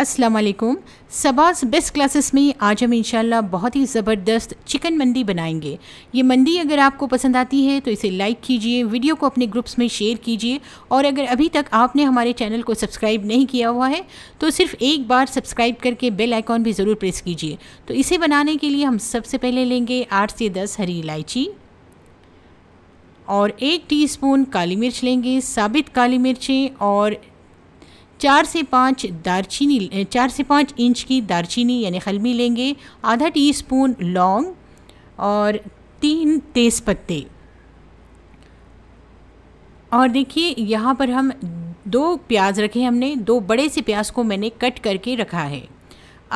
अस्सलाम वालेकुम best classes में आज हम इंशाल्लाह बहुत ही ज़बरदस्त चिकन मंदी बनाएंगे ये मंडी अगर आपको पसंद आती है तो इसे लाइक कीजिए वीडियो को अपने ग्रुप्स में शेयर कीजिए और अगर अभी तक आपने हमारे चैनल को सब्सक्राइब नहीं किया हुआ है तो सिर्फ एक बार सब्सक्राइब करके बेल आइकॉन भी ज़रूर प्रेस कीजिए तो इसे बनाने के लिए हम सबसे पहले लेंगे आठ से दस हरी इलायची और एक स्पून काली मिर्च लेंगे साबित काली मिर्चें और चार से पाँच दारचीनी चार से पाँच इंच की दारचीनी यानी खलमी लेंगे आधा टी स्पून लौंग और तीन तेज़ पत्ते और देखिए यहाँ पर हम दो प्याज रखे हमने दो बड़े से प्याज को मैंने कट करके रखा है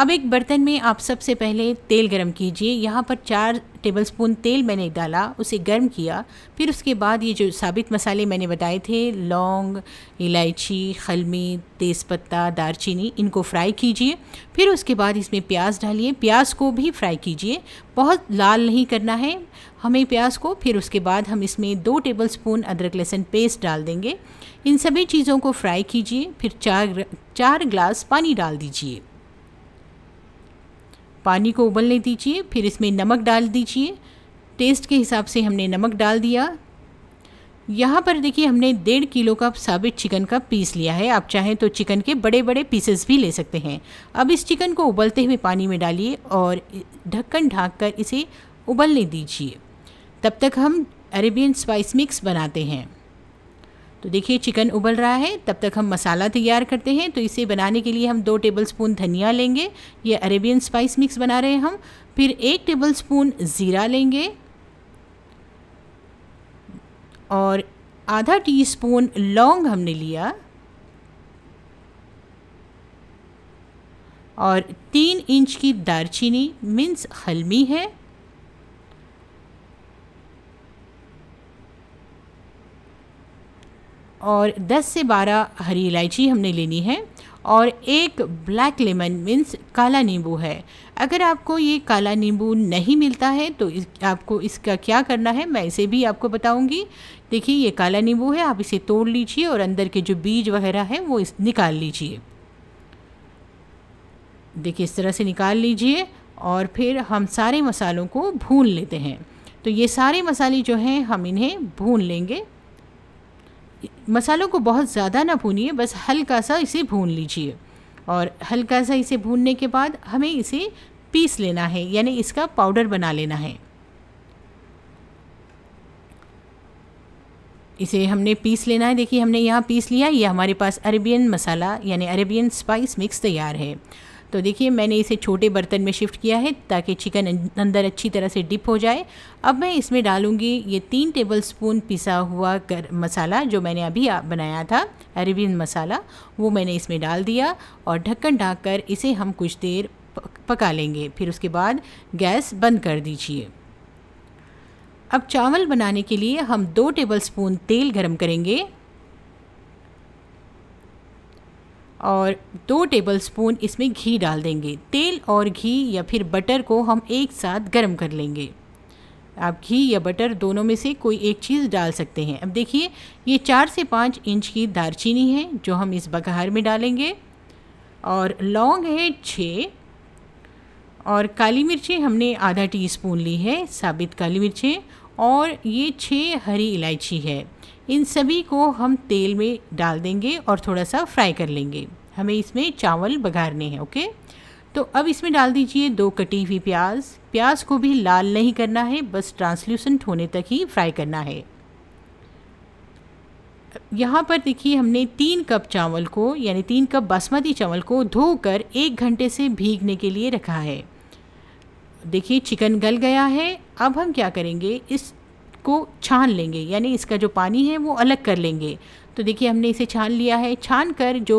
अब एक बर्तन में आप सबसे पहले तेल गरम कीजिए यहाँ पर चार टेबलस्पून तेल मैंने डाला उसे गर्म किया फिर उसके बाद ये जो साबित मसाले मैंने बताए थे लौंग इलायची खलमी तेज़पत्ता दारचीनी इनको फ्राई कीजिए फिर उसके बाद इसमें प्याज डालिए प्याज को भी फ्राई कीजिए बहुत लाल नहीं करना है हमें प्याज को फिर उसके बाद हम इसमें दो टेबल अदरक लहसुन पेस्ट डाल देंगे इन सभी चीज़ों को फ्राई कीजिए फिर चार चार ग्लास पानी डाल दीजिए पानी को उबलने दीजिए फिर इसमें नमक डाल दीजिए टेस्ट के हिसाब से हमने नमक डाल दिया यहाँ पर देखिए हमने डेढ़ किलो का साबित चिकन का पीस लिया है आप चाहें तो चिकन के बड़े बड़े पीसेस भी ले सकते हैं अब इस चिकन को उबलते हुए पानी में डालिए और ढक्कन ढाँक कर इसे उबलने दीजिए तब तक हम अरेबियन स्पाइस मिक्स बनाते हैं तो देखिए चिकन उबल रहा है तब तक हम मसाला तैयार करते हैं तो इसे बनाने के लिए हम दो टेबल स्पून धनिया लेंगे ये अरेबियन स्पाइस मिक्स बना रहे हैं हम फिर एक टेबल स्पून ज़ीरा लेंगे और आधा टीस्पून लौंग हमने लिया और तीन इंच की दारचीनी मीन्स हलमी है और 10 से 12 हरी इलायची हमने लेनी है और एक ब्लैक लेमन मीन्स काला नींबू है अगर आपको ये काला नींबू नहीं मिलता है तो इस, आपको इसका क्या करना है मैं इसे भी आपको बताऊंगी देखिए ये काला नींबू है आप इसे तोड़ लीजिए और अंदर के जो बीज वगैरह है वो इस निकाल लीजिए देखिए इस तरह से निकाल लीजिए और फिर हम सारे मसालों को भून लेते हैं तो ये सारे मसाले जो हैं हम इन्हें भून लेंगे मसालों को बहुत ज़्यादा ना भूनिए बस हल्का सा इसे भून लीजिए और हल्का सा इसे भूनने के बाद हमें इसे पीस लेना है यानी इसका पाउडर बना लेना है इसे हमने पीस लेना है देखिए हमने यहाँ पीस लिया ये हमारे पास अरेबियन मसाला यानी अरेबियन स्पाइस मिक्स तैयार है तो देखिए मैंने इसे छोटे बर्तन में शिफ्ट किया है ताकि चिकन अं-, अंदर अच्छी तरह से डिप हो जाए अब मैं इसमें डालूँगी ये तीन टेबल स्पून पिसा हुआ गर मसाला जो मैंने अभी बनाया था अरेबियन मसाला वो मैंने इसमें डाल दिया और ढक्कन ढाक कर इसे हम कुछ देर पका लेंगे फिर उसके बाद गैस बंद कर दीजिए अब चावल बनाने के लिए हम दो टेबलस्पून तेल गरम करेंगे और दो टेबलस्पून इसमें घी डाल देंगे तेल और घी या फिर बटर को हम एक साथ गर्म कर लेंगे आप घी या बटर दोनों में से कोई एक चीज़ डाल सकते हैं अब देखिए ये चार से पाँच इंच की दारचीनी है जो हम इस बघार में डालेंगे और लौंग है छः और काली मिर्ची हमने आधा टीस्पून ली है साबित काली मिर्चें और ये छः हरी इलायची है इन सभी को हम तेल में डाल देंगे और थोड़ा सा फ्राई कर लेंगे हमें इसमें चावल बघारने हैं ओके तो अब इसमें डाल दीजिए दो कटी हुई प्याज प्याज को भी लाल नहीं करना है बस ट्रांसल्यूसेंट होने तक ही फ्राई करना है यहाँ पर देखिए हमने तीन कप चावल को यानी तीन कप बासमती चावल को धोकर एक घंटे से भीगने के लिए रखा है देखिए चिकन गल गया है अब हम क्या करेंगे इस को छान लेंगे यानी इसका जो पानी है वो अलग कर लेंगे तो देखिए हमने इसे छान लिया है छान कर जो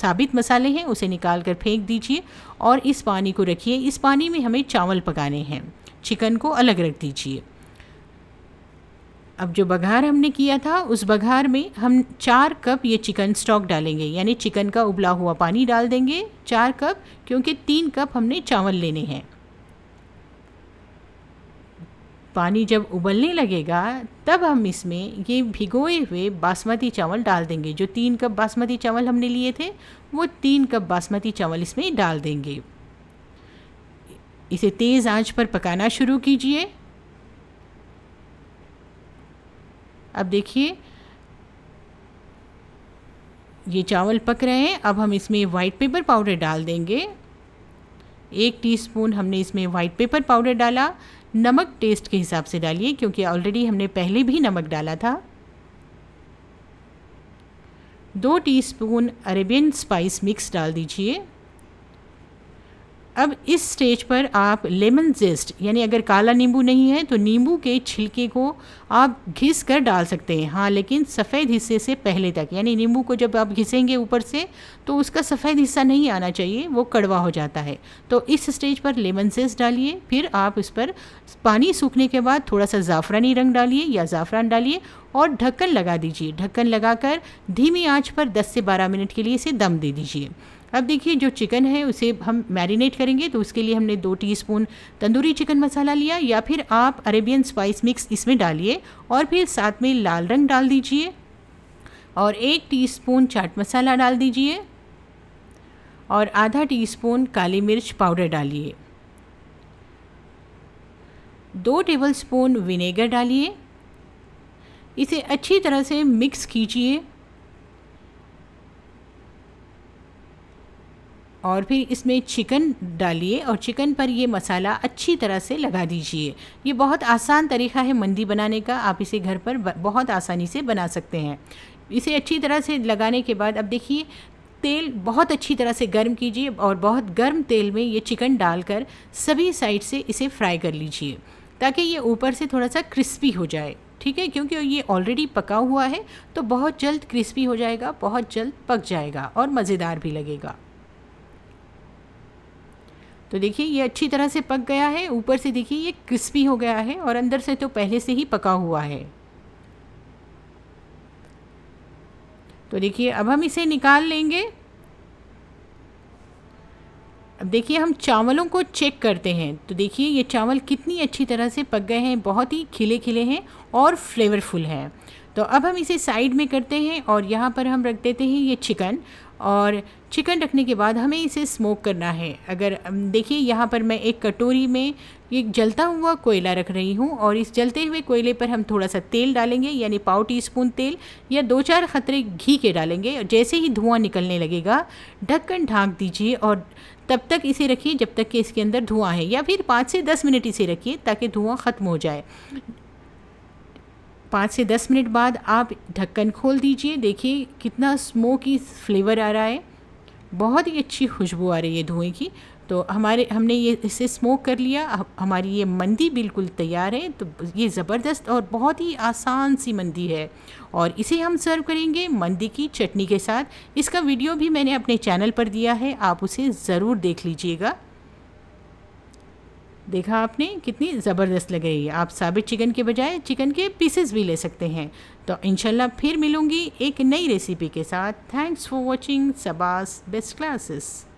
साबित मसाले हैं उसे निकाल कर फेंक दीजिए और इस पानी को रखिए इस पानी में हमें चावल पकाने हैं चिकन को अलग रख दीजिए अब जो बघार हमने किया था उस बघार में हम चार कप ये चिकन स्टॉक डालेंगे यानी चिकन का उबला हुआ पानी डाल देंगे चार कप क्योंकि तीन कप हमने चावल लेने हैं पानी जब उबलने लगेगा तब हम इसमें ये भिगोए हुए बासमती चावल डाल देंगे जो तीन कप बासमती चावल हमने लिए थे वो तीन कप बासमती चावल इसमें डाल देंगे इसे तेज़ आंच पर पकाना शुरू कीजिए अब देखिए ये चावल पक रहे हैं अब हम इसमें वाइट पेपर पाउडर डाल देंगे एक टीस्पून हमने इसमें वाइट पेपर पाउडर डाला नमक टेस्ट के हिसाब से डालिए क्योंकि ऑलरेडी हमने पहले भी नमक डाला था दो टीस्पून अरेबियन स्पाइस मिक्स डाल दीजिए अब इस स्टेज पर आप लेमन जेस्ट यानी अगर काला नींबू नहीं है तो नींबू के छिलके को आप घिस कर डाल सकते हैं हाँ लेकिन सफ़ेद हिस्से से पहले तक यानी नींबू को जब आप घिसेंगे ऊपर से तो उसका सफ़ेद हिस्सा नहीं आना चाहिए वो कड़वा हो जाता है तो इस स्टेज पर लेमन जेस्ट डालिए फिर आप इस पर पानी सूखने के बाद थोड़ा सा ज़ाफ़रानी रंग डालिए या ज़ाफ़रान डालिए और ढक्कन लगा दीजिए ढक्कन लगाकर धीमी आंच पर 10 से 12 मिनट के लिए इसे दम दे दीजिए अब देखिए जो चिकन है उसे हम मैरिनेट करेंगे तो उसके लिए हमने दो टीस्पून तंदूरी चिकन मसाला लिया या फिर आप अरेबियन स्पाइस मिक्स इसमें डालिए और फिर साथ में लाल रंग डाल दीजिए और एक टीस्पून चाट मसाला डाल दीजिए और आधा टीस्पून काली मिर्च पाउडर डालिए दो टेबलस्पून विनेगर डालिए इसे अच्छी तरह से मिक्स कीजिए और फिर इसमें चिकन डालिए और चिकन पर ये मसाला अच्छी तरह से लगा दीजिए ये बहुत आसान तरीका है मंदी बनाने का आप इसे घर पर बहुत आसानी से बना सकते हैं इसे अच्छी तरह से लगाने के बाद अब देखिए तेल बहुत अच्छी तरह से गर्म कीजिए और बहुत गर्म तेल में ये चिकन डालकर सभी साइड से इसे फ्राई कर लीजिए ताकि ये ऊपर से थोड़ा सा क्रिस्पी हो जाए ठीक है क्योंकि ये ऑलरेडी पका हुआ है तो बहुत जल्द क्रिस्पी हो जाएगा बहुत जल्द पक जाएगा और मज़ेदार भी लगेगा तो देखिए ये अच्छी तरह से पक गया है ऊपर से देखिए ये क्रिस्पी हो गया है और अंदर से तो पहले से ही पका हुआ है तो देखिए अब हम इसे निकाल लेंगे अब देखिए हम चावलों को चेक करते हैं तो देखिए ये चावल कितनी अच्छी तरह से पक गए हैं बहुत ही खिले खिले हैं और फ्लेवरफुल हैं तो अब हम इसे साइड में करते हैं और यहाँ पर हम रख देते हैं ये चिकन और चिकन रखने के बाद हमें इसे स्मोक करना है अगर देखिए यहाँ पर मैं एक कटोरी में एक जलता हुआ कोयला रख रही हूँ और इस जलते हुए कोयले पर हम थोड़ा सा तेल डालेंगे यानी पाव टी स्पून तेल या दो चार खतरे घी के डालेंगे और जैसे ही धुआं निकलने लगेगा ढक्कन ढाँक दीजिए और तब तक इसे रखिए जब तक कि इसके अंदर धुआँ है या फिर पाँच से दस मिनट इसे रखिए ताकि धुआँ ख़त्म हो जाए पाँच से दस मिनट बाद आप ढक्कन खोल दीजिए देखिए कितना स्मोकी फ्लेवर आ रहा है बहुत ही अच्छी खुशबू आ रही है धुएँ की तो हमारे हमने ये इसे स्मोक कर लिया हमारी ये मंदी बिल्कुल तैयार है तो ये ज़बरदस्त और बहुत ही आसान सी मंदी है और इसे हम सर्व करेंगे मंदी की चटनी के साथ इसका वीडियो भी मैंने अपने चैनल पर दिया है आप उसे ज़रूर देख लीजिएगा देखा आपने कितनी ज़बरदस्त लग रही है आप साबित चिकन के बजाय चिकन के पीसेस भी ले सकते हैं तो इनशाला फिर मिलूंगी एक नई रेसिपी के साथ थैंक्स फॉर वॉचिंग सबास बेस्ट क्लासेस